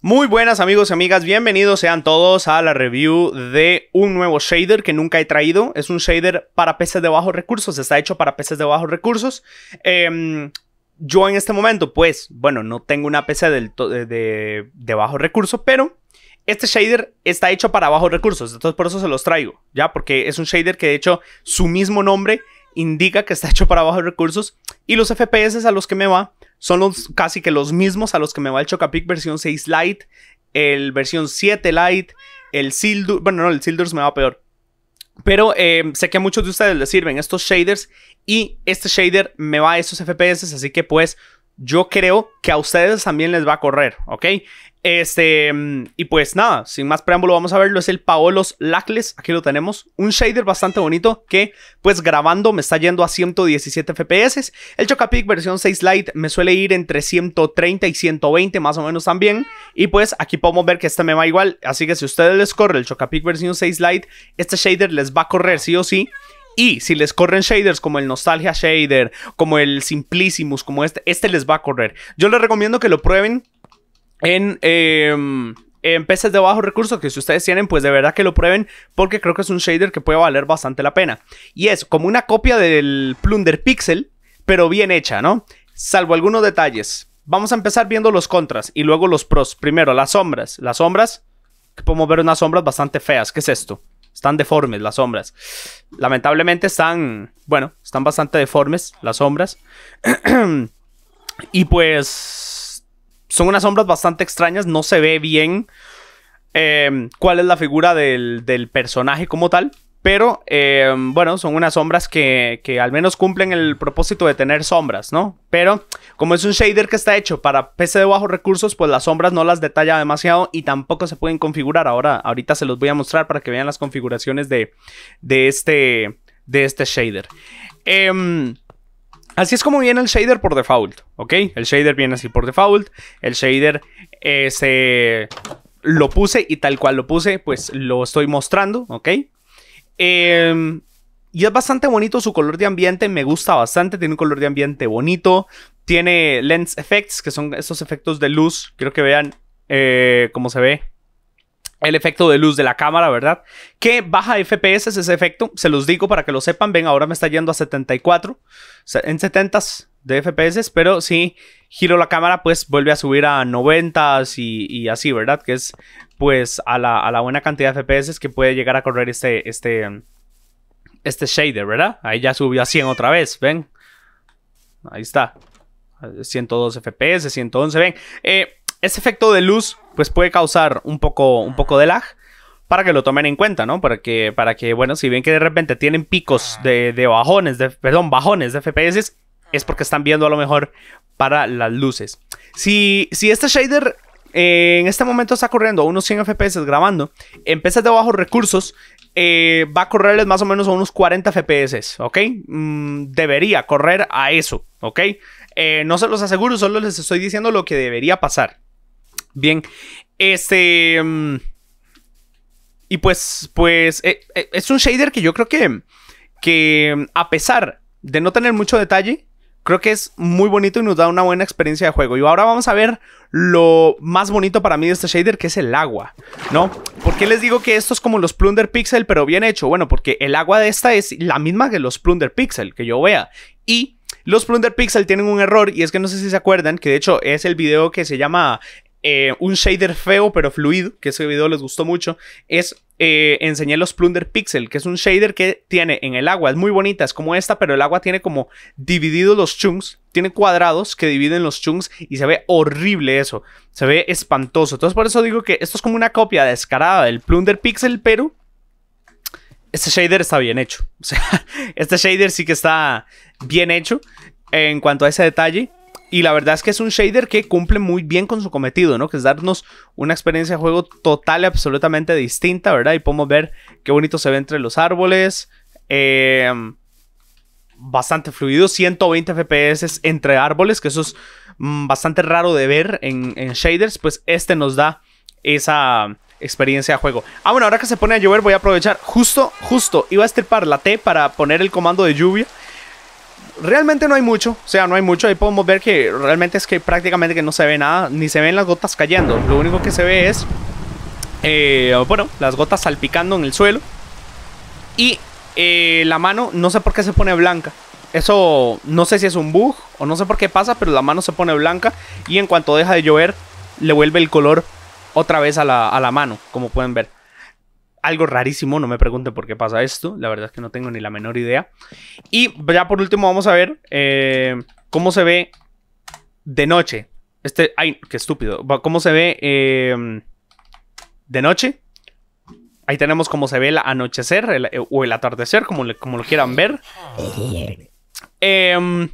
Muy buenas amigos y amigas, bienvenidos sean todos a la review de un nuevo shader que nunca he traído. Es un shader para PCs de bajos recursos, está hecho para PCs de bajos recursos. Em, yo en este momento, pues, bueno, no tengo una PC de, de, bajos recursos, pero este shader está hecho para bajos recursos, entonces por eso se los traigo, ¿ya? Porque es un shader que de hecho su mismo nombre indica que está hecho para bajos recursos y los FPS a los que me va son casi que los mismos a los que me va el Chocapic versión 6 Lite, el versión 7 Lite, el Sildur, bueno, no, el Sildur me va peor. Pero eh, sé que a muchos de ustedes les sirven estos shaders y este shader me va a esos FPS, así que pues yo creo que a ustedes también les va a correr, ¿ok? Este, mm, y pues nada, sin más preámbulo, vamos a verlo. Es el Paolos Lacles. Aquí lo tenemos. Un shader bastante bonito que, pues grabando, me está yendo a 117 FPS. El Chocapic versión 6 Lite me suele ir entre 130 y 120, más o menos también. Y pues aquí podemos ver que este me va igual. Así que si ustedes les corre el Chocapic versión 6 Lite, este shader les va a correr sí o sí. Y si les corren shaders como el Nostalgia Shader, como el Simplicimus, como este, este les va a correr. Yo les recomiendo que lo prueben en, em, peces de bajo Recurso, que si ustedes tienen, pues de verdad que lo prueben porque creo que es un shader que puede valer bastante la pena. Y es como una copia del Plunder Pixel, pero bien hecha, ¿no? Salvo algunos detalles. Vamos a empezar viendo los contras y luego los pros. Primero, las sombras. Las sombras, que podemos ver unas sombras bastante feas. ¿Qué es esto? Están deformes las sombras. Lamentablemente están, bueno, están bastante deformes las sombras. y pues son unas sombras bastante extrañas, no se ve bien em, cuál es la figura del, personaje como tal. Pero em, bueno, son unas sombras que, que, al menos cumplen el propósito de tener sombras, ¿no? Pero como es un shader que está hecho para PC de bajos recursos, pues las sombras no las detalla demasiado y tampoco se pueden configurar. Ahora, ahorita se los voy a mostrar para que vean las configuraciones de, este, de este shader. Em, Así es como viene el shader por default, ¿ok? El shader viene así por default. El shader se este, lo puse y tal cual lo puse, pues lo estoy mostrando, ¿ok? Em, y es bastante bonito su color de ambiente, me gusta bastante, tiene un color de ambiente bonito. Tiene lens effects, que son esos efectos de luz. Quiero que vean eh, cómo se ve el efecto de luz de la cámara, ¿verdad? Que baja FPS ese efecto, se los digo para que lo sepan, ven, ahora me está yendo a 74, en 70 de FPS, pero si giro la cámara, pues vuelve a subir a 90 y, así, ¿verdad? Que es pues a la, buena cantidad de FPS que puede llegar a correr este, este, este shader, ¿verdad? Ahí ya subió a 100 otra vez, ven. Ahí está. 102 FPS, 111, ven. Eh, ese efecto de luz pues puede causar un poco, un poco de lag para que lo tomen en cuenta, ¿no? Para que, para que bueno, si bien que de repente tienen picos de, bajones, de, perdón, bajones de FPS, es porque están viendo a lo mejor para las luces. Si, si este shader eh, en este momento está corriendo a unos 100 FPS grabando, en PCs de bajos recursos eh, va a correrles más o menos a unos 40 FPS, ¿ok? Mm, debería correr a eso, ¿ok? Eh, no se los aseguro, solo les estoy diciendo lo que debería pasar. Bien. Este. Mm, y pues, pues. Eh, eh, es un shader que yo creo que. Que mm, a pesar de no tener mucho detalle, creo que es muy bonito y nos da una buena experiencia de juego. Y ahora vamos a ver lo más bonito para mí de este shader, que es el agua, ¿no? ¿Por qué les digo que esto es como los Plunder Pixel, pero bien hecho? Bueno, porque el agua de esta es la misma que los Plunder Pixel, que yo vea. Y los Plunder Pixel tienen un error, y es que no sé si se acuerdan, que de hecho es el video que se llama eh, un shader feo pero fluido, que ese video les gustó mucho, es eh, enseñar los Plunder Pixel, que es un shader que tiene en el agua, es muy bonita, es como esta, pero el agua tiene como divididos los chunks, tiene cuadrados que dividen los chunks y se ve horrible eso, se ve espantoso. Entonces por eso digo que esto es como una copia descarada del Plunder Pixel, pero este shader está bien hecho. O sea, este shader sí que está bien hecho en cuanto a ese detalle. Y la verdad es que es un shader que cumple muy bien con su cometido, ¿no? Que es darnos una experiencia de juego total y absolutamente distinta, ¿verdad? Y podemos ver qué bonito se ve entre los árboles. Eh, bastante fluido, 120 FPS entre árboles, que eso es mm, bastante raro de ver en, en, shaders, pues este nos da esa experiencia de juego. Ah, bueno, ahora que se pone a llover voy a aprovechar, justo, justo, iba a estirpar la T para poner el comando de lluvia realmente no hay mucho, o sea, no hay mucho. Ahí podemos ver que realmente es que prácticamente que no se ve nada, ni se ven las gotas cayendo. Lo único que se ve es, eh, bueno, las gotas salpicando en el suelo. Y eh, la mano, no sé por qué se pone blanca. Eso no sé si es un bug o no sé por qué pasa, pero la mano se pone blanca y en cuanto deja de llover, le vuelve el color otra vez a la mano, como pueden ver algo rarísimo, no me pregunte por qué pasa esto, la verdad es que no tengo ni la menor idea. Y ya por último vamos a ver eh, cómo se ve de noche. Este, ay, qué estúpido. ¿Cómo se ve eh, de noche? Ahí tenemos cómo se ve el anochecer eh, o el atardecer, como, como lo quieran ver. Em,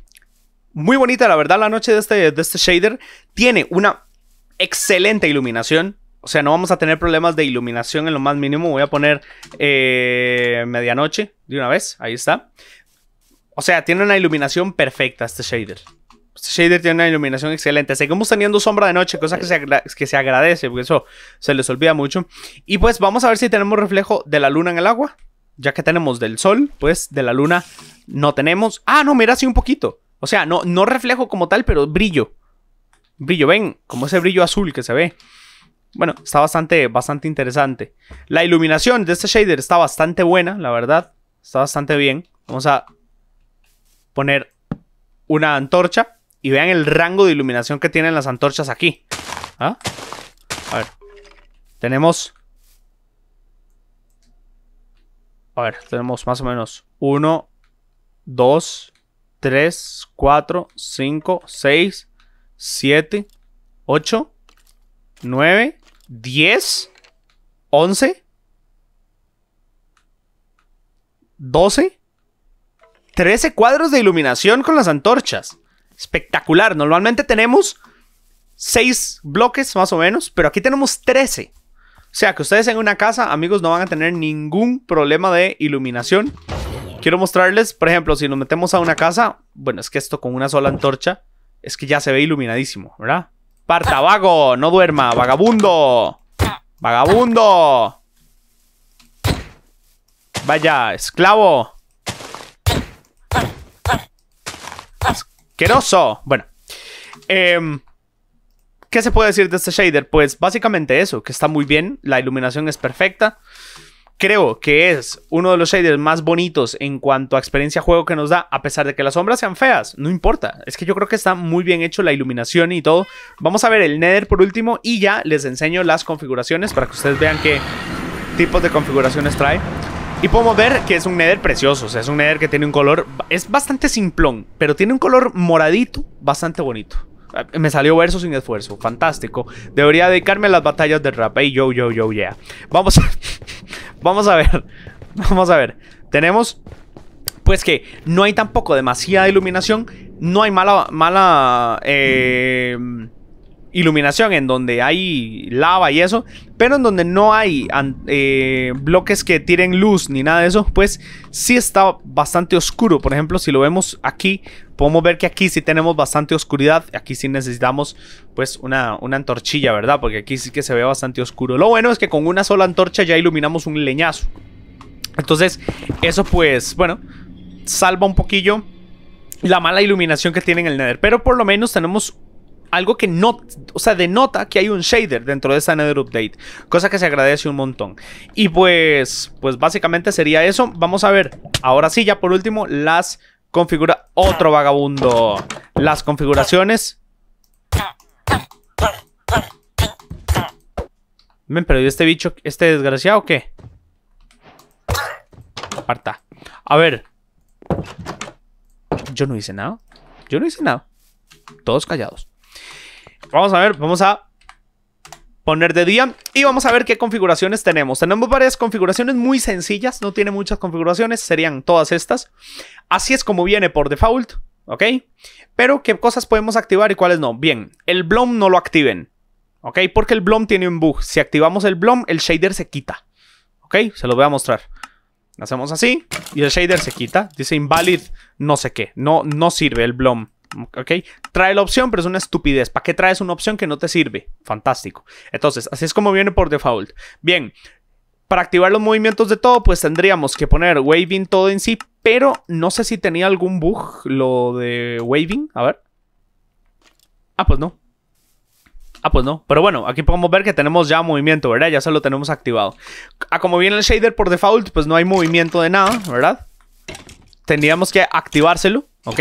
muy bonita, la verdad, la noche de este, de este shader. Tiene una excelente iluminación. O sea, no vamos a tener problemas de iluminación en lo más mínimo. Voy a poner eh, medianoche de una vez. Ahí está. O sea, tiene una iluminación perfecta este shader. Este shader tiene una iluminación excelente. Seguimos teniendo sombra de noche, cosa que se, que se agradece, porque eso se les olvida mucho. Y pues vamos a ver si tenemos reflejo de la luna en el agua. Ya que tenemos del sol, pues de la luna no tenemos. Ah, no, mira, sí un poquito. O sea, no, no reflejo como tal, pero brillo. Brillo, ven, como ese brillo azul que se ve. Bueno, está bastante, bastante interesante. La iluminación de este shader está bastante buena, la verdad. Está bastante bien. Vamos a poner una antorcha y vean el rango de iluminación que tienen las antorchas aquí. ¿Ah? A ver. Tenemos... A ver, tenemos más o menos 1, 2, 3, 4, 5, 6, 7, 8, 9, 10, 11, 12, 13 cuadros de iluminación con las antorchas. Espectacular. Normalmente tenemos 6 bloques más o menos, pero aquí tenemos 13. O sea, que ustedes en una casa, amigos, no van a tener ningún problema de iluminación. Quiero mostrarles, por ejemplo, si nos metemos a una casa, bueno, es que esto con una sola antorcha, es que ya se ve iluminadísimo, ¿verdad? Parta, vago, no duerma, vagabundo Vagabundo Vaya, esclavo Asqueroso Bueno em, ¿Qué se puede decir de este shader? Pues básicamente eso, que está muy bien La iluminación es perfecta Creo que es uno de los shaders más bonitos en cuanto a experiencia juego que nos da, a pesar de que las sombras sean feas, no importa. Es que yo creo que está muy bien hecho la iluminación y todo. Vamos a ver el Nether por último y ya les enseño las configuraciones para que ustedes vean qué tipos de configuraciones trae. Y podemos ver que es un Nether precioso, o sea, es un Nether que tiene un color, es bastante simplón, pero tiene un color moradito bastante bonito. Me salió verso sin esfuerzo, fantástico. Debería dedicarme a las batallas de rap. yo, yo, yo, yeah. Vamos a... Vamos a ver. Vamos a ver. Tenemos pues que no hay tampoco demasiada iluminación, no hay mala, mala eh, iluminación en donde hay lava y eso, pero en donde no hay eh, bloques que tiren luz ni nada de eso, pues sí está bastante oscuro. Por ejemplo, si lo vemos aquí, podemos ver que aquí sí tenemos bastante oscuridad. Aquí sí necesitamos pues una, antorchilla, ¿verdad? Porque aquí sí que se ve bastante oscuro. Lo bueno es que con una sola antorcha ya iluminamos un leñazo. Entonces, eso pues, bueno, salva un poquillo la mala iluminación que tiene en el Nether. Pero por lo menos tenemos algo que no, o sea, denota que hay un shader dentro de esta Nether Update, cosa que se agradece un montón. Y pues, pues básicamente sería eso. Vamos a ver, ahora sí, ya por último, las Configura otro vagabundo. Las configuraciones. ¿Me perdió este bicho, este desgraciado o qué? Aparta. A ver. Yo no hice nada. Yo no hice nada. Todos callados. Vamos a ver, vamos a poner de día y vamos a ver qué configuraciones tenemos. Tenemos varias configuraciones muy sencillas, no tiene muchas configuraciones, serían todas estas. Así es como viene por default, ¿ok? Pero qué cosas podemos activar y cuáles no. Bien, el Blom no lo activen, ¿ok? Porque el Blom tiene un bug. Si activamos el Blom, el shader se quita, ¿ok? Se lo voy a mostrar. Hacemos así y el shader se quita. Dice invalid no sé qué. No, no sirve el Blom. ¿Ok? Trae la opción, pero es una estupidez. ¿Para qué traes una opción que no te sirve? Fantástico. Entonces, así es como viene por default. Bien, para activar los movimientos de todo, pues tendríamos que poner waving todo en sí, pero no sé si tenía algún bug lo de waving. A ver. Ah, pues no. Ah, pues no. Pero bueno, aquí podemos ver que tenemos ya movimiento, ¿verdad? Ya se lo tenemos activado. A ah, como viene el shader por default, pues no hay movimiento de nada, ¿verdad? Tendríamos que activárselo, ¿ok?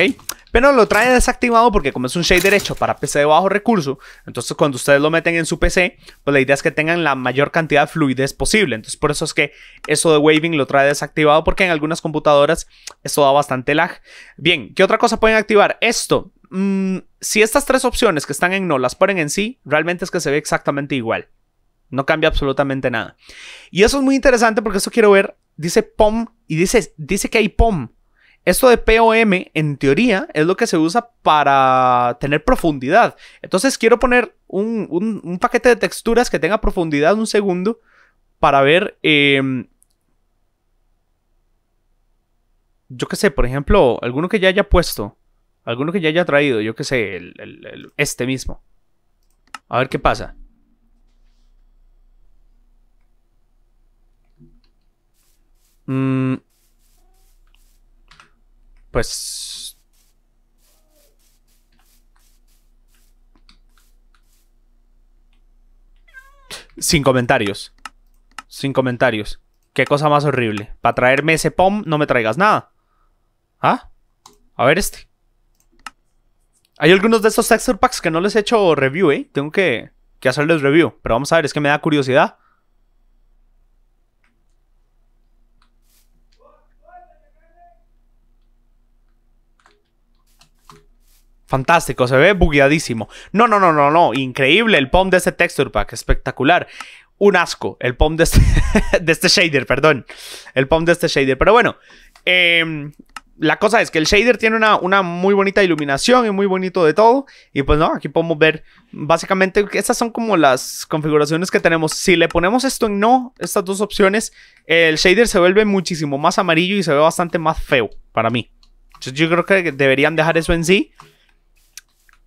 Pero lo trae desactivado porque como es un shader derecho para PC de bajo recurso, entonces cuando ustedes lo meten en su PC, pues la idea es que tengan la mayor cantidad de fluidez posible. Entonces por eso es que eso de waving lo trae desactivado porque en algunas computadoras eso da bastante lag. Bien, ¿qué otra cosa pueden activar? Esto. Mm, si estas tres opciones que están en no las ponen en sí, realmente es que se ve exactamente igual. No cambia absolutamente nada. Y eso es muy interesante porque eso quiero ver. Dice POM y dice, dice que hay POM. Esto de POM, en teoría, es lo que se usa para tener profundidad. Entonces quiero poner un, paquete de texturas que tenga profundidad un segundo para ver... Em, yo qué sé, por ejemplo, alguno que ya haya puesto, alguno que ya haya traído, yo qué sé, este mismo. A ver qué pasa. Mmm pues... Sin comentarios. Sin comentarios. Qué cosa más horrible. Para traerme ese POM no me traigas nada. ¿Ah? A ver este. Hay algunos de estos texture packs que no les he hecho review, ¿eh? Tengo que, que hacerles review. Pero vamos a ver, es que me da curiosidad. Fantástico, se ve bugueadísimo. No, no, no, no, no. Increíble el POM de este texture pack. Espectacular. Un asco. El POM este, de este, shader, perdón. El POM de este shader. Pero bueno. Em, la cosa es que el shader tiene una, muy bonita iluminación y muy bonito de todo. Y pues no, aquí podemos ver básicamente que estas son como las configuraciones que tenemos. Si le ponemos esto en no, estas dos opciones, el shader se vuelve muchísimo más amarillo y se ve bastante más feo para mí. yo creo que deberían dejar eso en sí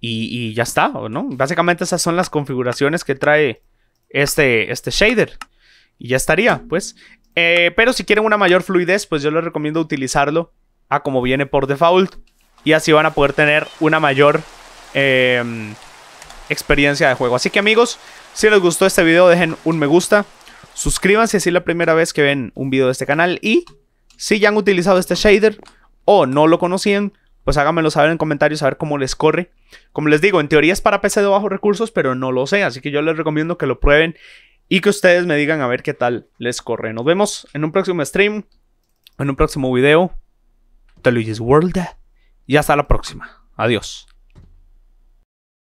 y, ya está, ¿no? Básicamente esas son las configuraciones que trae este, este shader. Y ya estaría, pues. Eh, pero si quieren una mayor fluidez, pues yo les recomiendo utilizarlo a como viene por default. Y así van a poder tener una mayor em, experiencia de juego. Así que amigos, si les gustó este video, dejen un me gusta. Suscríbanse si es la primera vez que ven un video de este canal. Y si ya han utilizado este shader o no lo conocían, pues háganmelo saber en comentarios a ver cómo les corre. Como les digo, en teoría es para PC de bajos recursos, pero no lo sé, así que yo les recomiendo que lo prueben y que ustedes me digan a ver qué tal les corre. Nos vemos en un próximo stream, en un próximo video. de Luigi's World y hasta la próxima. Adiós.